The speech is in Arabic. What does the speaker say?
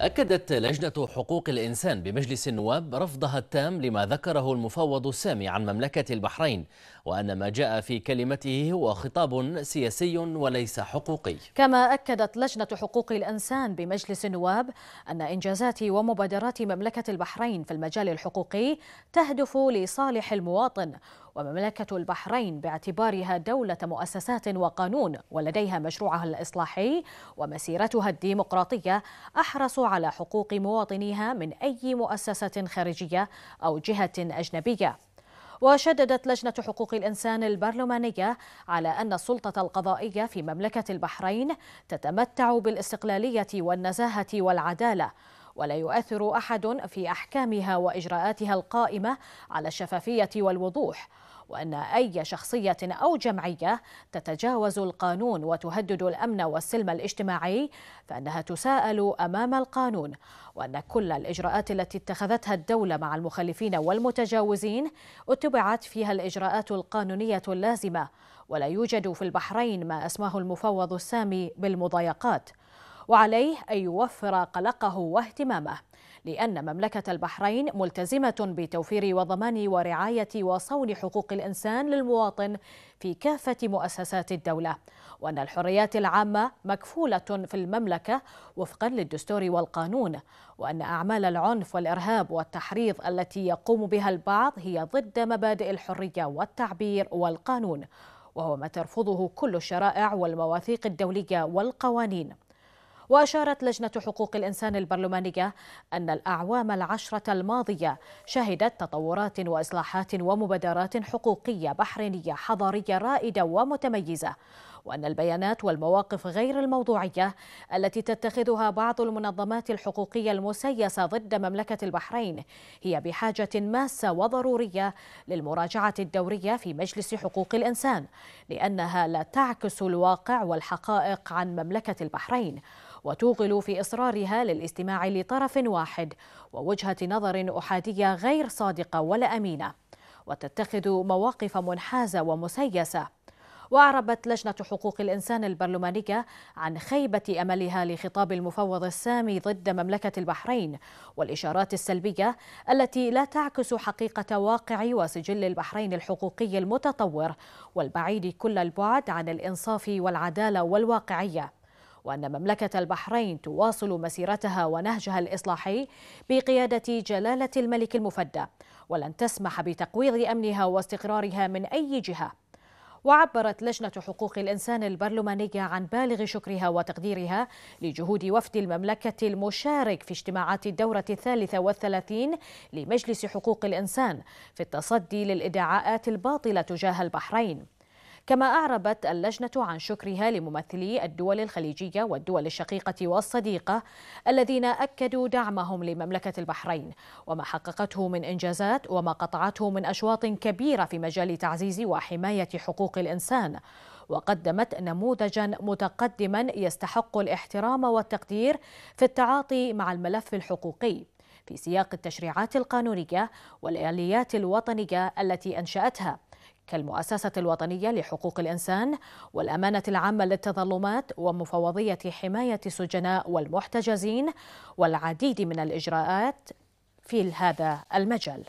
أكدت لجنة حقوق الإنسان بمجلس النواب رفضها التام لما ذكره المفوض السامي عن مملكة البحرين وأن ما جاء في كلمته هو خطاب سياسي وليس حقوقي كما أكدت لجنة حقوق الإنسان بمجلس النواب أن إنجازات ومبادرات مملكة البحرين في المجال الحقوقي تهدف لصالح المواطن ومملكة البحرين باعتبارها دولة مؤسسات وقانون ولديها مشروعها الإصلاحي ومسيرتها الديمقراطية أحرص على حقوق مواطنيها من أي مؤسسة خارجية أو جهة أجنبية وشددت لجنة حقوق الإنسان البرلمانية على أن السلطة القضائية في مملكة البحرين تتمتع بالاستقلالية والنزاهة والعدالة ولا يؤثر أحد في أحكامها وإجراءاتها القائمة على الشفافية والوضوح وأن أي شخصية أو جمعية تتجاوز القانون وتهدد الأمن والسلم الاجتماعي فإنها تساءل أمام القانون وأن كل الإجراءات التي اتخذتها الدولة مع المخالفين والمتجاوزين اتبعت فيها الإجراءات القانونية اللازمة ولا يوجد في البحرين ما أسماه المفوض السامي بالمضايقات وعليه أن يوفر قلقه واهتمامه لأن مملكة البحرين ملتزمة بتوفير وضمان ورعاية وصون حقوق الإنسان للمواطن في كافة مؤسسات الدولة وأن الحريات العامة مكفولة في المملكة وفقا للدستور والقانون وأن أعمال العنف والإرهاب والتحريض التي يقوم بها البعض هي ضد مبادئ الحرية والتعبير والقانون وهو ما ترفضه كل الشرائع والمواثيق الدولية والقوانين وأشارت لجنة حقوق الإنسان البرلمانية أن الأعوام العشرة الماضية شهدت تطورات وإصلاحات ومبادرات حقوقية بحرينية حضارية رائدة ومتميزة وأن البيانات والمواقف غير الموضوعية التي تتخذها بعض المنظمات الحقوقية المسيسة ضد مملكة البحرين هي بحاجة ماسة وضرورية للمراجعة الدورية في مجلس حقوق الإنسان لأنها لا تعكس الواقع والحقائق عن مملكة البحرين وتوغل في إصرارها للاستماع لطرف واحد ووجهة نظر أحادية غير صادقة ولا أمينة وتتخذ مواقف منحازة ومسيسة وأعربت لجنة حقوق الإنسان البرلمانية عن خيبة أملها لخطاب المفوض السامي ضد مملكة البحرين والإشارات السلبية التي لا تعكس حقيقة واقع وسجل البحرين الحقوقي المتطور والبعيد كل البعد عن الإنصاف والعدالة والواقعية وأن مملكة البحرين تواصل مسيرتها ونهجها الإصلاحي بقيادة جلالة الملك المفدى ولن تسمح بتقويض أمنها واستقرارها من أي جهة وعبرت لجنة حقوق الإنسان البرلمانية عن بالغ شكرها وتقديرها لجهود وفد المملكة المشارك في اجتماعات الدورة الثالثة والثلاثين لمجلس حقوق الإنسان في التصدي للإدعاءات الباطلة تجاه البحرين كما أعربت اللجنة عن شكرها لممثلي الدول الخليجية والدول الشقيقة والصديقة الذين أكدوا دعمهم لمملكة البحرين وما حققته من إنجازات وما قطعته من أشواط كبيرة في مجال تعزيز وحماية حقوق الإنسان وقدمت نموذجا متقدما يستحق الاحترام والتقدير في التعاطي مع الملف الحقوقي في سياق التشريعات القانونيه والاليات الوطنيه التي انشاتها كالمؤسسة الوطنية لحقوق الإنسان والأمانة العامة للتظلمات ومفوضية حماية السجناء والمحتجزين والعديد من الإجراءات في هذا المجال